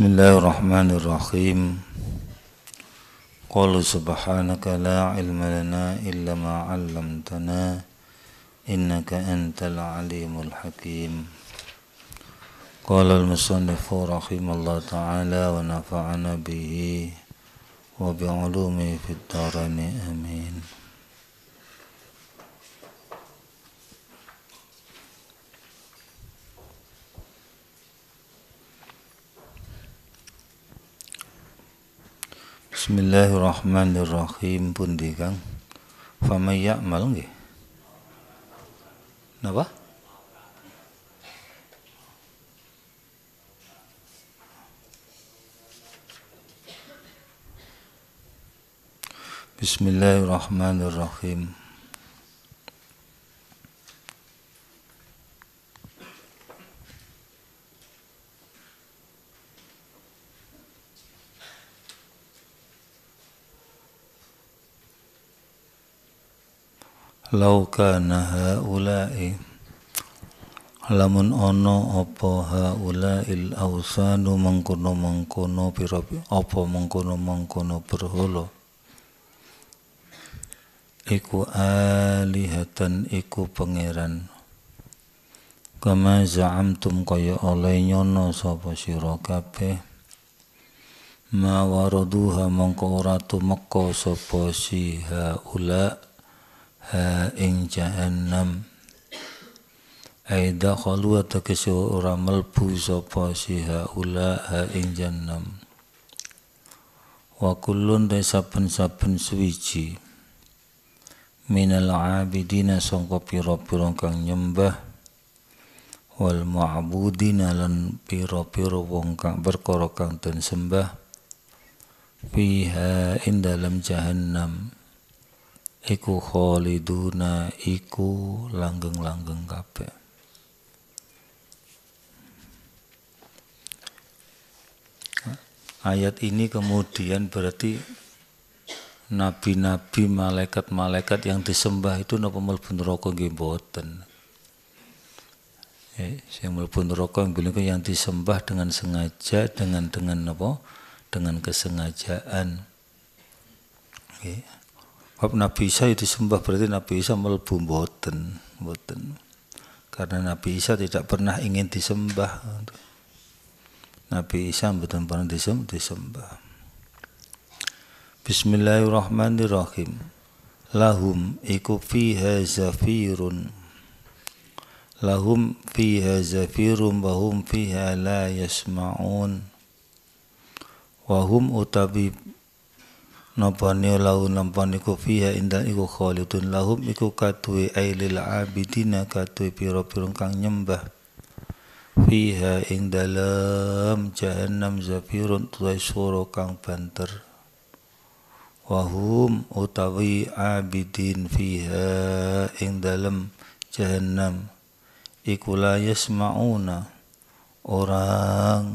بسم الله الرحمن الرحيم قل سبحانك لا علم لنا إلا ما علمتنا إنك أنت العليم الحكيم قال المصنف رحمه الله تعالى ونفعنا به وبعلومه في الدارين آمين Bismillahirrahmanirrahim pun di Kang. ya ya'mal nggih. Napa? Bismillahirrahmanirrahim. Lau kana haula'i Lamun ono apa haula'il awsanu mengkono-mengkono pirapi apa mengkono-mengkono berhala iku alihatan iku pangeran kama za'amtum kaya oleh nyono Sopo sira ma waroduha mongko ora tumeka sapa si haula' ing jahannam ai dakhalu ataksu ora melbu sapa si haula ing jahannam wa kullun de saben-saben suwiji minal abidina sangka pira-pira kang nyembah wal ma'budina lan pira-pira wong kang berkorok kang den sembah fiha ing dalam jahannam iku kholiduna iku langgeng-langgeng kabeh ayat ini kemudian berarti nabi-nabi malaikat-malaikat yang disembah itu napa mlebu neraka nggih mboten eh sing mlebu neraka yang disembah dengan sengaja dengan dengan apa dengan kesengajaan okay. Bab Nabi Isa ya disembah berarti Nabi Isa melebu mboten, mboten. Karena Nabi Isa tidak pernah ingin disembah. Nabi Isa mboten pernah disembah. Bismillahirrahmanirrahim. Lahum iku fiha zafirun. Lahum fiha zafirun bahum fiha la yasma'un. Wahum utabi napa lau nampa niku fiha indal iku khalidun lahum iku katuwe ailil abidina katui piro piro kang nyembah fiha ing dalam jahannam zafirun tuai suro kang banter wahum utawi abidin fiha ing dalam jahannam iku mauna orang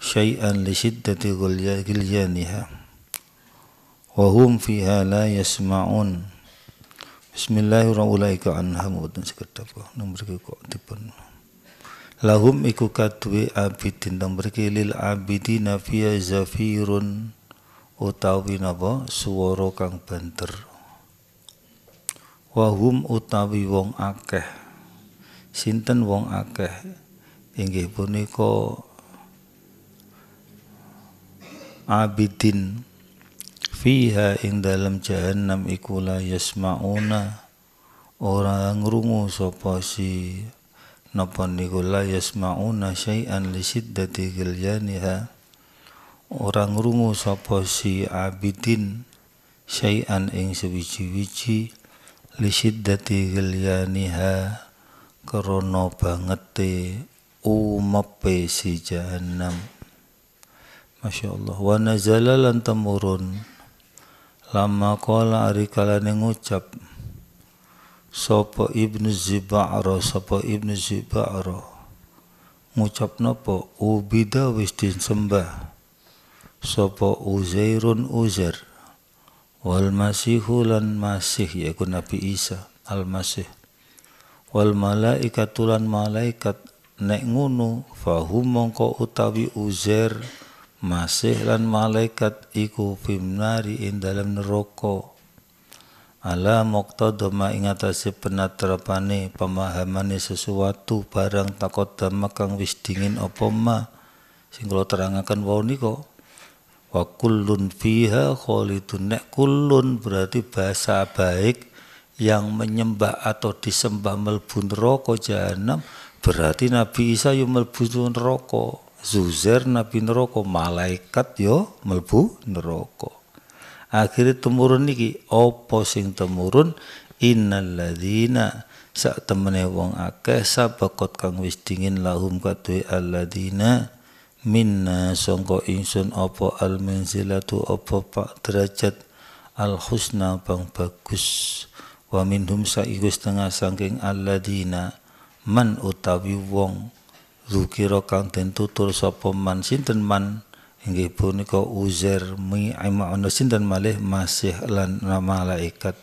شيئا لشدة غليانها وهم فيها لا يسمعون بسم الله ulaika anha mboten sekedap nomor kok dipun lahum iku kadwe abidin tang mriki lil abidina fiya zafirun utawi napa swara kang banter wahum utawi wong akeh sinten wong akeh inggih punika abidin fiha ing dalam jahanam iku yasmauna orang rungu sapa si napa niku yasmauna syai'an li siddati ghilyaniha orang rungu sapa si abidin syai'an ing sewiji-wiji li siddati ghilyaniha krana bangete umepe si jahanam Masya Allah. Wa nazala lan temurun. Lama kola arikala ngucap. Sopo ibnu Ziba'ro, sopo ibnu Ziba'ro. Ngucap nopo, ubida wis disembah. Sopo uzairun uzair. Wal masihu lan masih, yaitu Nabi Isa, al-masih. Wal malaikatulan malaikat, nek ngunu, fahum mongko utawi uzair masih lan malaikat iku fimnari ing dalam neraka. Ala muqtadama ing atase penatrapane pamahamane sesuatu barang takut takodama kang wis dingin apa ma. Sing kula terangaken wau nika. Wa kullun fiha khalidun. Nek kullun berarti bahasa baik yang menyembah atau disembah melbu neraka jahanam berarti Nabi Isa yang melbu neraka. Zuzer nabi neroko malaikat yo melbu neroko Akhire temurun niki opo sing temurun innalladzina sak temene wong akeh sabakot kang wis dingin lahum katui aladina minna sangka opo apa al tu opo pak derajat al husna bang bagus wa minhum saiku setengah sangking aladina man utawi wong zukira kang den tutur sapa man sinten man inggih punika uzair mi ana sinten malih masih lan malaikat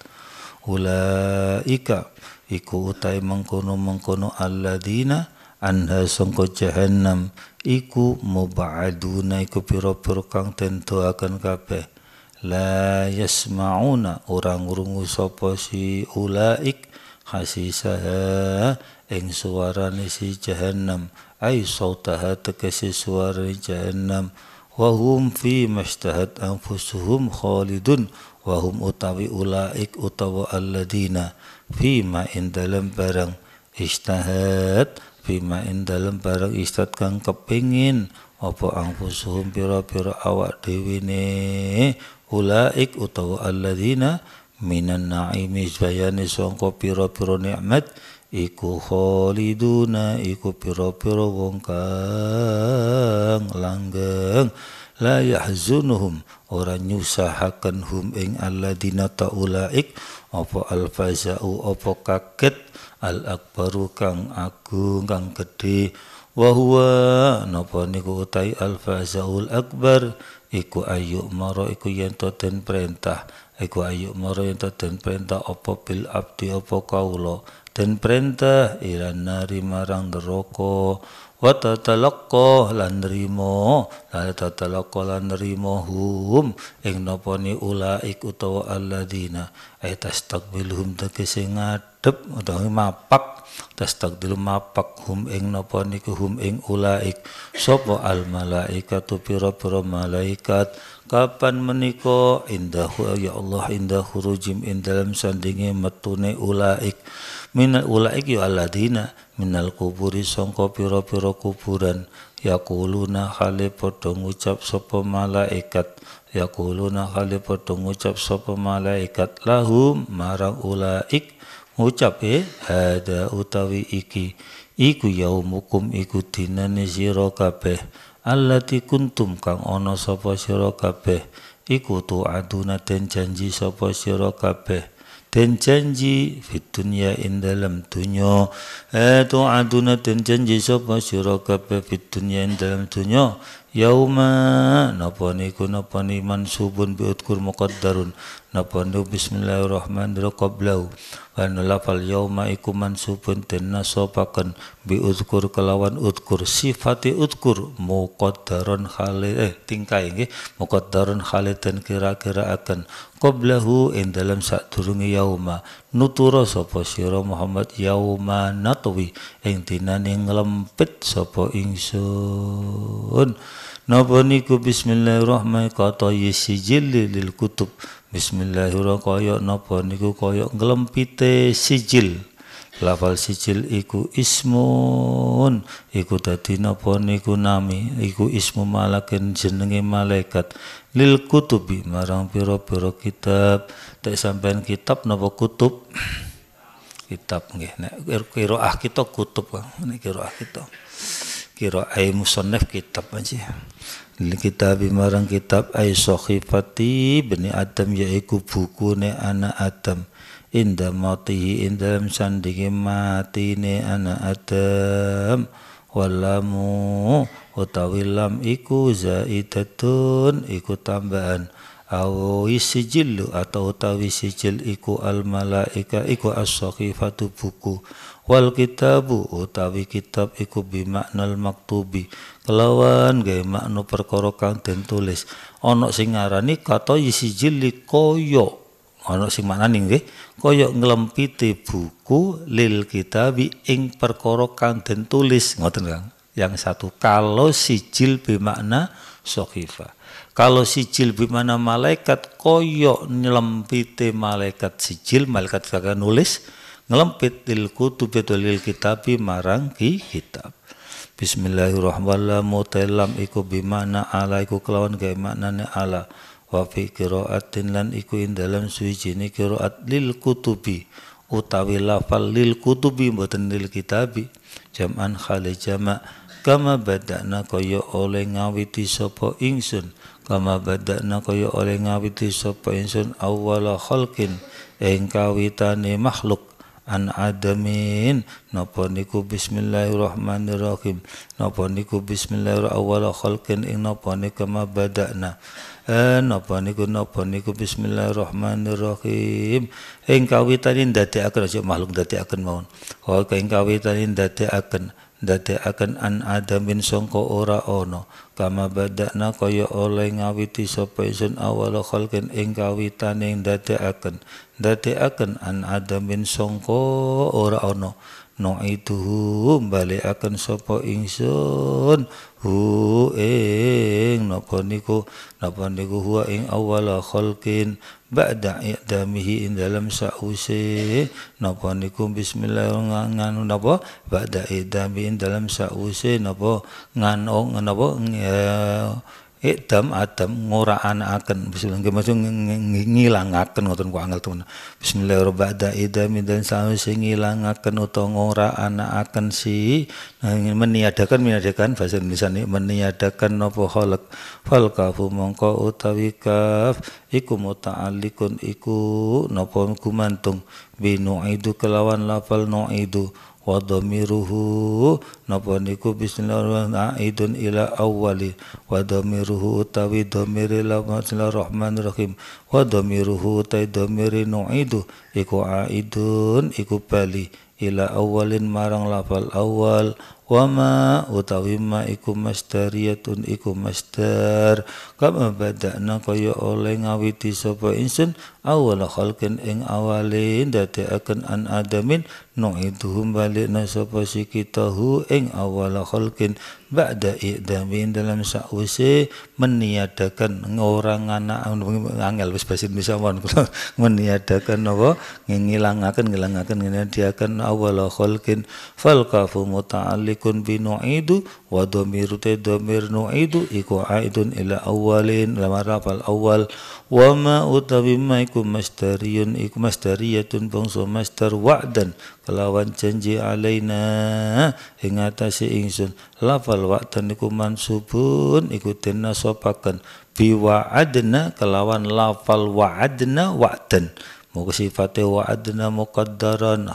ulaika iku utai mengkono-mengkono alladzina anha sangka jahannam iku mubaduna iku pira-pira kang tentu akan kabeh la yasmauna orang rungu sapa si ik hasisaha ing suarane si jahanam. ay sautaha tegese suarane jahannam wa hum fi mashtahat anfusuhum khalidun wa hum utawi ulaik utawa alladina fi ma in barang istahat fi ma in barang istahat kang kepingin apa anfusuhum pira-pira awak dhewe ne ulaik utawa alladina minan naimi bayani songko pira-pira nikmat iku khaliduna iku piro-piro wong kang langgeng la yahzunuhum ora nyusahaken hum ing alladina taulaik apa alfazau apa kaget al akbaru kang agung kang gede wa huwa napa niku utai alfazaul akbar iku ayu maro iku yen perintah Iku ayuk marinta den perintah apa bil abdi apa kaula den perintah iran nari marang roko. wa tatalaqqa lan nrimo la tatalaqqa lan nrimo hum ing napa ni ulaik utawa alladzina ay tastaqbiluhum tegese ngadep utawa mapak tastaqbilu mapak hum ing napa niku hum ing ulaik sapa al malaikatu pira-pira malaikat kapan menika indahu ya Allah indah hurujim indalam sandinge metune ulaik minal ulaik yo alladzina minal kuburi sangka pira-pira kuburan yaquluna hale padha ngucap sapa malaikat yaquluna hale padha ngucap sapa malaikat lahum marang ulaik ngucap eh hada utawi iki iku yaumukum iku dinane sira kabeh allati kuntum kang ono sapa sira kabeh iku tu aduna den janji sapa sira kabeh dan janji fit dunya ing dalam dunya eh tu'aduna dan janji sapa sira kabeh fit dunya dalam dunya yauma napa niku napa ni mansubun bi udkur muqaddarun napa bismillahirrahmanirrahim qablau anu lafal yauma iku mansubun den nasobaken bi kelawan utkur sifati uzkur muqaddarun khali eh tingkai nggih muqaddarun khali den kira-kira akan qablahu ing dalam sadurunge yauma nuturo sapa sira Muhammad yauma natwi ing dinane nglempit sapa ingsun napa niku bismillahirrahmanirrahim kata yisijil lil kutub Bismillahirrahmanirrahim kaya napa niku kaya nglempite sijil. Lafal sijil iku ismun, iku dadi napa niku nami, iku ismu malakin jenenge malaikat. Lil kutubi marang pira-pira kitab. Tak sampean kitab napa kutub? kitab nggih. Nek qiraah kita kutub, nek qiraah kita. Qiraah e musannaf kitab aja kitab marang kitab ay sohifati bani Adam yaiku ne anak Adam inda matihi indah sandingi mati ne anak Adam walamu utawi lam iku zaidatun iku tambahan Awi sijillu atau tawi sijil iku al malaika iku as buku wal kitabu utawi kitab iku bimaknal maktubi kelawan gawe makna perkara kang den tulis ana sing ngarani kata sijil koyo ana sing maknani nggih kaya nglempiti buku lil kitabi ing perkara kang den tulis ngoten yang satu kalau sijil bimakna sakhifah kalau sijil bimana malaikat koyok nyelempite malaikat sijil, malaikat kagak nulis, ngelempit lil kutubi lil kitabi marang ki kitab. Bismillahirrahmanirrahim mutailam iku bimana ala iku kelawan gawe maknane ala wa fi qiraatin lan iku ing dalam suwijine qiraat lil kutubi utawi lafal lil kutubi mboten lil kitabi jam'an khali jama' kama badana kaya oleh ngawiti sapa ingsun kama na kaya oleh ngawiti sapa ingsun awwala khalqin ing kawitane makhluk an adamin napa niku bismillahirrahmanirrahim napa niku bismillahir awwala khalqin ing napa niku kama badakna eh napa niku napa niku bismillahirrahmanirrahim ing kawitane ndadekaken aja makhluk ndadekaken mawon oh ing kawitane ndadekaken akan an adamin songko ora ono, kama badakna kaya oleh ngawiti sapa isun awala khalqin ing kawitaning dadekaken akan an adamin songko ora ono nu'iduhu akan sapa ingsun hu ing napa niku napa niku huwa ing awwala khalqin ba'da idamihi ing dalam sause napa niku bismillah ngan napa ba'da idami ing dalam sause napa ngan napa eh, ikdam adam nguraan-akan ngilangaken ngoten ku angel temen bismillahirrahmanirrahim idam dan sawise ngilangaken utawa nguraan-akan si nah, meniadakan meniadakan bahasa Indonesia ini meniadakan nopo khalq fal kafu mongko utawi kaf iku muta'alliqun iku nopo gumantung binu idu kelawan lafal no wa dhamiruhu napa niku bismillahirrahmanirrahim ila awwali wa dhamiruhu utawi dhamiri bismillahirrahmanirrahim wa dhamiruhu utai dhamiri nu'idu iku aidun iku bali ila awalin marang lafal awal wama utawi ma iku masdariyatun iku masdar kama badakna kaya oleh ngawiti sapa insun Awala khalqin ing awale akan an adamin nu'iduhum balikna sapa si kitahu ing awal khalqin ba'da idamin dalam sakwise meniadakan orang anak angel wis basa Indonesia meniadakan napa ngilangakan ngilangakan ngene diaken awal khalqin fal kafu kun bi nu'idu wa dhamiru ta dhamir nu'idu iku aidun ila awwalin lama rafal awal wa ma utawi ma iku mastariyun iku mastariyatun bangsa master wa'dan kelawan janji alaina ingatasi atase ingsun lafal wa'dan iku mansubun iku tena sopakan biwa'adna kelawan lafal wa'adna wa'dan Muka sifatnya wa'adna muqaddaran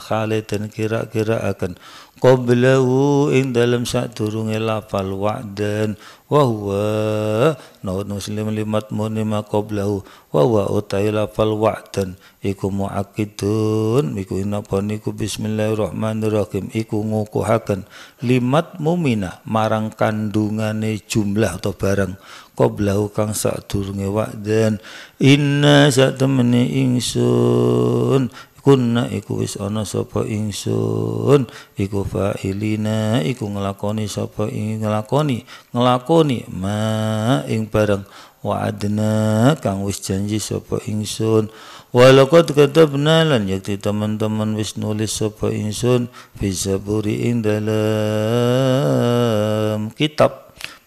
kira-kira akan qablahu ing dalam sadurunge lafal wa'dan wa huwa naud muslim limat munima qablahu wa huwa utai lafal wa'dan iku muaqidun iku inapa niku bismillahirrahmanirrahim iku ngukuhaken limat mumina marang kandungane jumlah atau barang qablahu kang sadurunge wa'dan inna satemene ingsun kunna iku wis ana sapa ingsun iku failina iku nglakoni sapa ing nglakoni nglakoni ma ing bareng wa'adna kang wis janji sapa ingsun walaqad katabna lan yakti teman-teman wis nulis sapa ingsun fi zaburi ing dalam kitab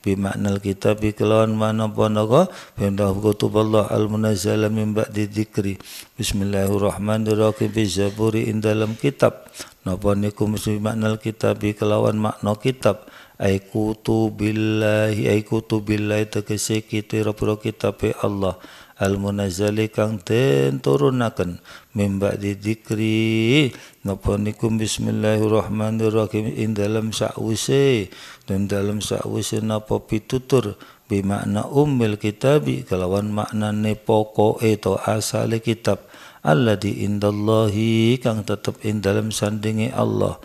bimaknal kitab kelawan mana panaka benda kutuballah al munazzala min ba'di dzikri bismillahirrahmanirrahim fi zaburi ing dalam kitab napa niku bimaknal kitab kelawan makna kitab ai kutubillahi ai kutubillahi tegese kita pira kitab Allah al munazzali kang den turunaken mimba didikri ngapunikum bismillahirrahmanirrahim ing dalam sakwise dan dalam sakwise napa pitutur bimakna ummil kitabi kelawan maknane pokoke to asale kitab di indallahi kang tetep indalam dalam sandingi Allah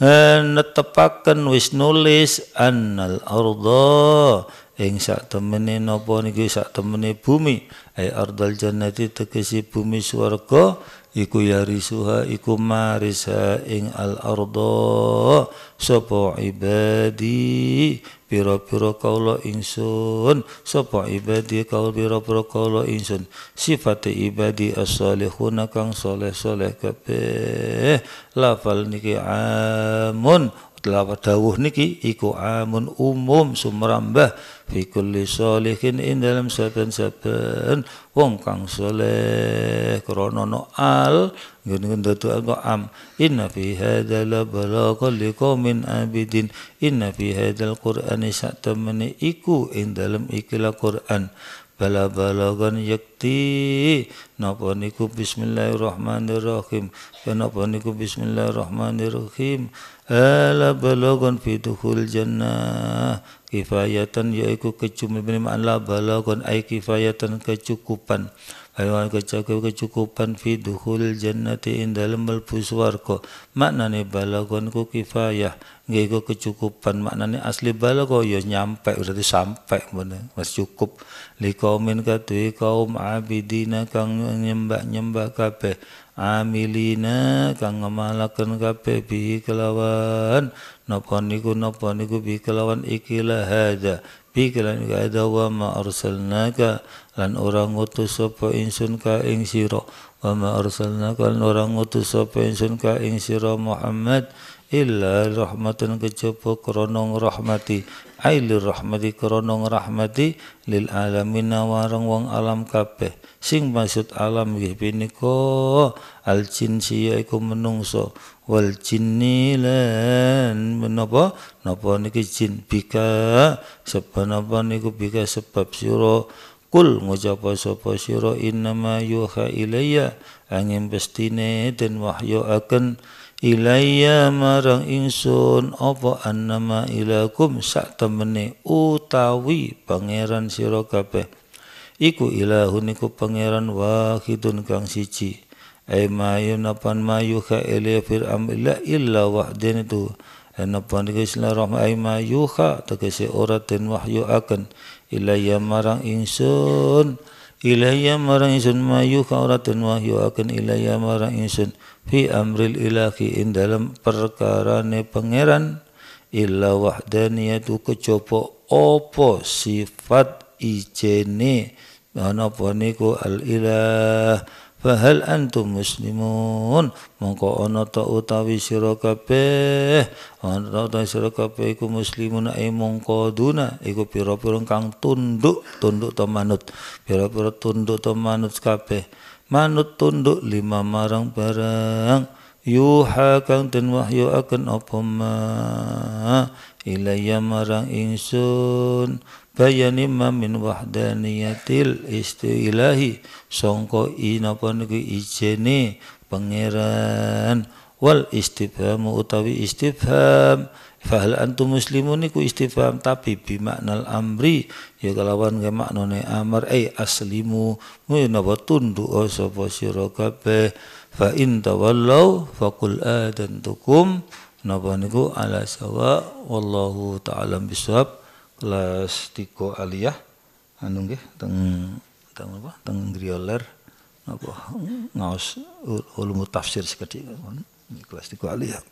netepaken wis nulis annal arda ing sak temene napa niki sak temene bumi ai ardal jannati tegesi bumi swarga iku yarisuha iku marisa ing al ardo sapa ibadi pira-pira kaula ingsun sapa ibadi kaula pira-pira kaula ingsun sifate ibadi as-salihuna kang saleh-saleh kabeh lafal niki amun lawat dawuh niki iku amun umum sumrambah fi kulli sholihin in dalam saben-saben wong kang saleh krana no al ngen dadu al am inna fi hadzal balagha liqaumin abidin inna fi hadzal qur'ani satamani iku in dalam ikilah Qur'an bala balagan yakti napa niku bismillahirrahmanirrahim napa niku bismillahirrahmanirrahim hala balagon fi dukhul jannah kifayatan yaiku kecukupan penerimaan la balagon ai kifayatan kecukupan Hayawan kecakup kecukupan fi dukhul jannati ing dalem mlebu swarga. Maknane balagon ku kifayah, nggih kecukupan. Maknane asli balago ya nyampe berarti sampai mene, mas cukup. Likomin katui kaum abidina kang nyembak nyembak kabeh amilina kang ngamalaken kabeh bi kelawan napa niku napa niku bi kelawan ikilah bi kelan kada wa ma arsalnaka lan orang utus sopo insun ka ing siro wa ma arsalnaka lan orang utus sopo insun ka ing siro Muhammad illa rahmatan kejaba keronong rahmati ailir rahmati keronong rahmati lil alamin warang wong alam kabeh sing maksud alam nggih punika al jin iku menungso wal jinni lan menapa napa niki jin bika sebenapa niku bika sebab sira Kul ngucapa sapa sira innama yuha ilayya angin bestine den wahyu akan ilayya marang insun apa annama ilakum sak temene utawi pangeran sira kabeh iku ilahun iku pangeran wahidun kang siji ay eh, mayun napan mayu ka ilia fir amila illa wahdin itu eh, napan rahma ay mayu ka tegese ora den wahyu akan ilaya marang ingsun ilaya marang ingsun mayu ka ora den wahyu akan ilaya marang ingsun fi amril ilahi in dalam perkara ne pangeran illa wahdaniyatu kecopo opo sifat ijene Napa apa niku al ilah fahal antum muslimun mongko ana ta utawi sira kabeh ana ta utawi sira kabeh iku muslimun ae mongko duna iku pira-pira kang tunduk tunduk ta manut pira-pira tunduk ta manut kabeh manut tunduk lima marang barang yuha kang den wahyu akan apa ma ilayya marang ingsun kaya nima min wahdaniyatil isti songko inapa niku ijene pangeran wal istifham utawi istifham fahal antum muslimun niku istifham tapi bimaknal amri ya kelawan ke maknane amar ai aslimu menapa ya tunduk sapa sira kabeh fa in tawallau faqul adantukum napa niku ala sawa wallahu ta'ala bisawab las tiko aliyah anu nggih teng teng apa teng grioler apa ngaos ulumut tafsir sekedhik kelas tiko aliyah